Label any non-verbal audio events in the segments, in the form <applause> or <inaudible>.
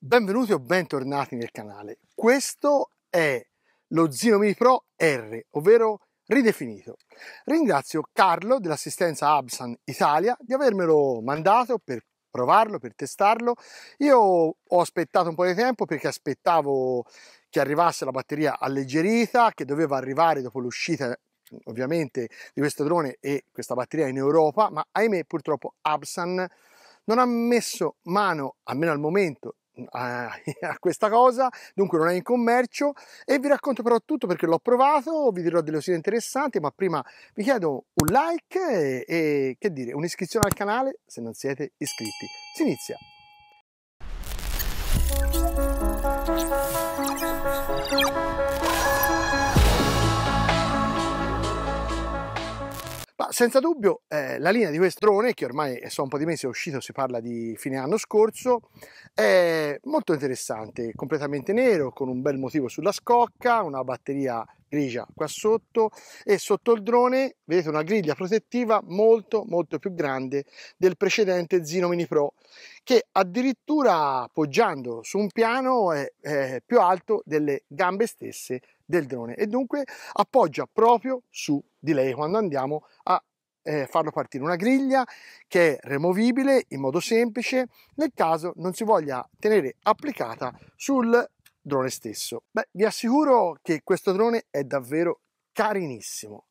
Benvenuti o bentornati nel canale. Questo è lo Zino Mini Pro R, ovvero ridefinito. Ringrazio Carlo dell'assistenza Absan Italia di avermelo mandato per provarlo, per testarlo. Io ho aspettato un po' di tempo perché aspettavo che arrivasse la batteria alleggerita, che doveva arrivare dopo l'uscita ovviamente di questo drone e questa batteria in Europa, ma ahimè purtroppo Absan non ha messo mano, almeno al momento, a, <laughs> a questa cosa, dunque non è in commercio e vi racconto però tutto perché l'ho provato, vi dirò delle cose interessanti, ma prima vi chiedo un like e, e che dire, un'iscrizione al canale se non siete iscritti. Si inizia! Thank you. senza dubbio eh, la linea di questo drone, che ormai so un po' di mesi è uscito, si parla di fine anno scorso, è molto interessante, completamente nero, con un bel motivo sulla scocca, una batteria grigia qua sotto e sotto il drone vedete una griglia protettiva molto molto più grande del precedente Zino Mini Pro che addirittura poggiando su un piano è, è più alto delle gambe stesse del drone e dunque appoggia proprio su di lei quando andiamo a eh, farlo partire una griglia che è removibile in modo semplice nel caso non si voglia tenere applicata sul drone stesso. Beh, vi assicuro che questo drone è davvero carinissimo.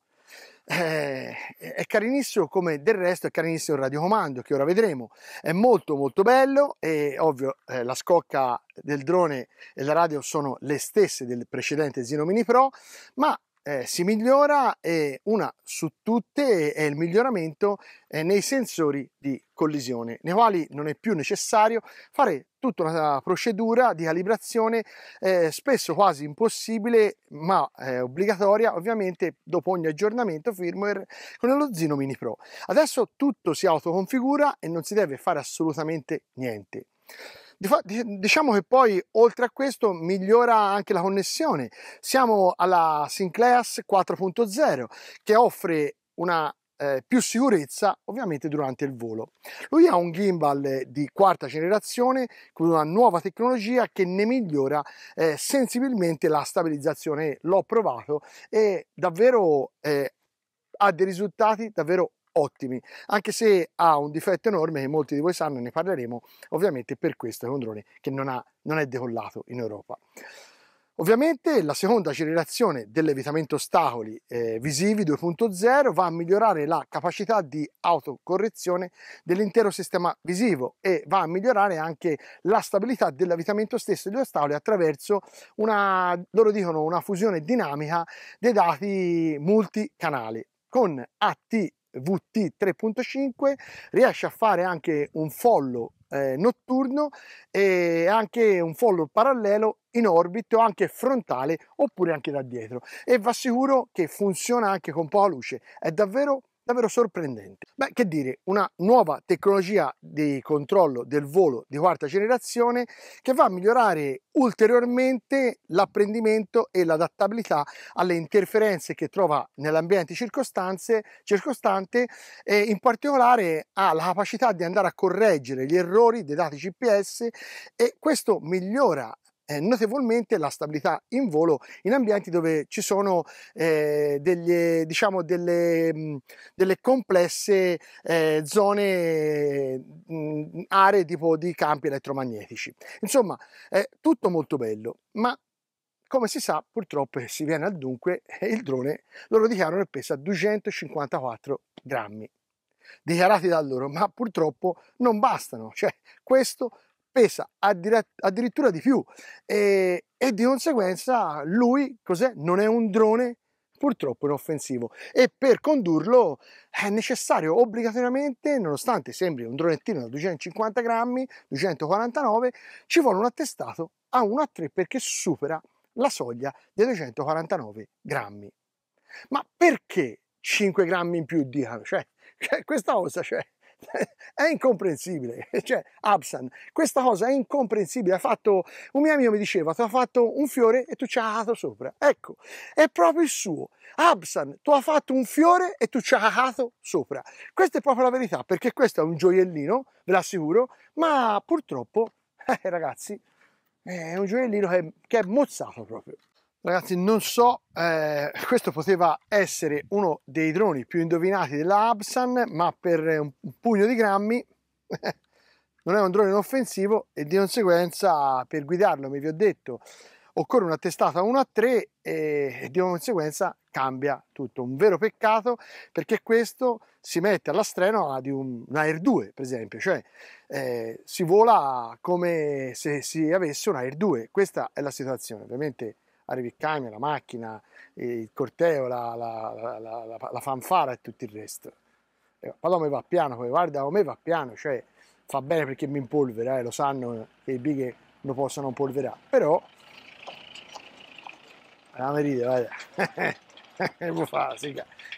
Eh, è carinissimo come del resto è carinissimo il radiocomando che ora vedremo è molto molto bello e ovvio eh, la scocca del drone e la radio sono le stesse del precedente Zino Mini Pro ma eh, si migliora e una su tutte è il miglioramento eh, nei sensori di collisione, nei quali non è più necessario fare tutta una procedura di calibrazione eh, spesso quasi impossibile ma eh, obbligatoria ovviamente dopo ogni aggiornamento firmware con lo Zino Mini Pro. Adesso tutto si autoconfigura e non si deve fare assolutamente niente. Diciamo che poi oltre a questo migliora anche la connessione. Siamo alla Sinclass 4.0 che offre una eh, più sicurezza ovviamente durante il volo. Lui ha un gimbal di quarta generazione con una nuova tecnologia che ne migliora eh, sensibilmente la stabilizzazione. L'ho provato e davvero eh, ha dei risultati davvero ottimi, anche se ha un difetto enorme che molti di voi sanno, ne parleremo ovviamente per questo è un drone che non, ha, non è decollato in Europa. Ovviamente la seconda generazione dell'evitamento ostacoli eh, visivi 2.0 va a migliorare la capacità di autocorrezione dell'intero sistema visivo e va a migliorare anche la stabilità dell'evitamento stesso degli ostacoli attraverso una, loro dicono, una fusione dinamica dei dati multicanali con AT VT 3.5 riesce a fare anche un follo eh, notturno e anche un follo parallelo in orbito anche frontale oppure anche da dietro e vi assicuro che funziona anche con poca luce è davvero davvero sorprendente. Beh, che dire, una nuova tecnologia di controllo del volo di quarta generazione che va a migliorare ulteriormente l'apprendimento e l'adattabilità alle interferenze che trova nell'ambiente circostante e in particolare ha la capacità di andare a correggere gli errori dei dati GPS e questo migliora eh, notevolmente la stabilità in volo in ambienti dove ci sono eh, degli, diciamo delle, mm, delle complesse eh, zone, mh, mm, aree tipo di campi elettromagnetici. Insomma, è tutto molto bello, ma come si sa, purtroppo eh, si viene al dunque, il drone loro dichiarano che pesa 254 grammi dichiarati da loro, ma purtroppo non bastano. Cioè, questo spesa addirittura di più e, e di conseguenza lui cos'è? non è un drone purtroppo inoffensivo e per condurlo è necessario obbligatoriamente, nonostante sembri un dronettino da 250 grammi, 249, ci vuole un attestato a 1 a 3 perché supera la soglia dei 249 grammi. Ma perché 5 grammi in più di cioè, cioè, questa cosa Cioè, <laughs> è incomprensibile, <laughs> cioè Absan, questa cosa è incomprensibile, ha fatto, un mio amico mi diceva, tu hai fatto un fiore e tu ci hai hacato sopra, ecco, è proprio il suo, Absan, tu hai fatto un fiore e tu ci hai hacato sopra, questa è proprio la verità, perché questo è un gioiellino, ve l'assicuro, ma purtroppo, <laughs> eh, ragazzi, è un gioiellino che, che è mozzato proprio. Ragazzi, non so, eh, <laughs> questo poteva essere uno dei droni più indovinati della Absan, ma per un pugno di grammi <laughs> non è un drone inoffensivo e di conseguenza per guidarlo, mi vi ho detto, occorre una testata 1 a 3 e di conseguenza cambia tutto. Un vero peccato perché questo si mette alla strena di un, un Air 2, per esempio, cioè eh, si vola come se si avesse un Air 2. Questa è la situazione, ovviamente arrivi il camion, la macchina, il corteo, la, la, la, la fanfara e tutto il resto. Eh, Palome va piano, poi guarda a me va piano, cioè fa bene perché mi impolvera, eh, lo sanno che i bighe non possono impolverare, però... La merita, guarda. <laughs> <laughs> fa,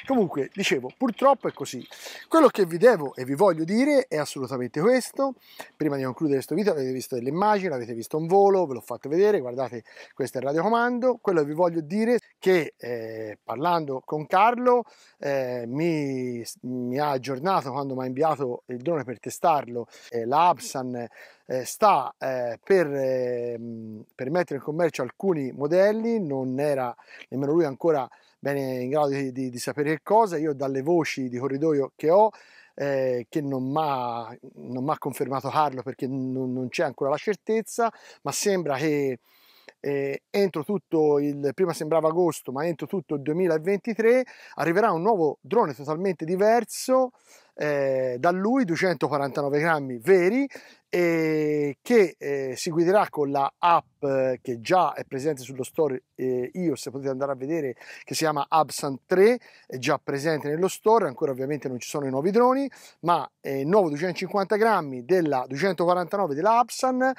Comunque, dicevo, purtroppo è così. Quello che vi devo e vi voglio dire è assolutamente questo. Prima di concludere questo video avete visto delle immagini, avete visto un volo, ve l'ho fatto vedere, guardate, questo è il radiocomando. Quello che vi voglio dire è che eh, parlando con Carlo eh, mi, mi, ha aggiornato quando mi ha inviato il drone per testarlo, eh, la Absan eh, sta eh, per, ehm, per mettere in commercio alcuni modelli, non era nemmeno lui ancora bene eh, in grado di, di, di sapere che cosa. Io dalle voci di corridoio che ho, eh, che non mi ha confermato Carlo perché non, non c'è ancora la certezza, ma sembra che eh, entro tutto il prima sembrava agosto ma entro tutto il 2023 arriverà un nuovo drone totalmente diverso eh, da lui 249 grammi veri e eh, che eh, si guiderà con la app eh, che già è presente sullo store eh, io se potete andare a vedere che si chiama Absant 3 è già presente nello store ancora ovviamente non ci sono i nuovi droni ma il nuovo 250 grammi della 249 della Absan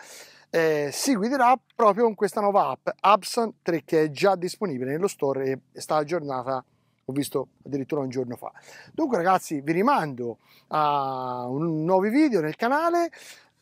eh, si guiderà proprio con questa nuova app Absan 3 che è già disponibile nello store e sta aggiornata ho visto addirittura un giorno fa. Dunque ragazzi vi rimando a un nuovi video nel canale,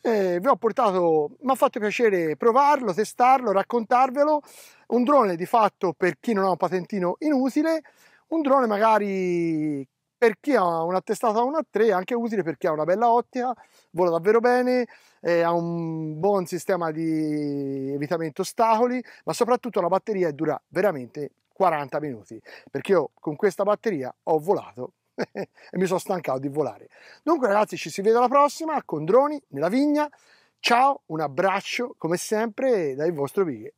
eh, vi ho portato, mi ha fatto piacere provarlo, testarlo, raccontarvelo, un drone di fatto per chi non ha un patentino inutile, un drone magari per chi ha una testata 1 a 3 anche utile perché ha una bella ottica, vola davvero bene, eh, ha un buon sistema di evitamento ostacoli, ma soprattutto la batteria dura veramente 40 minuti, perché io con questa batteria ho volato <laughs> e mi sono stancato di volare. Dunque ragazzi ci si vede alla prossima con droni nella vigna, ciao, un abbraccio come sempre dal vostro video.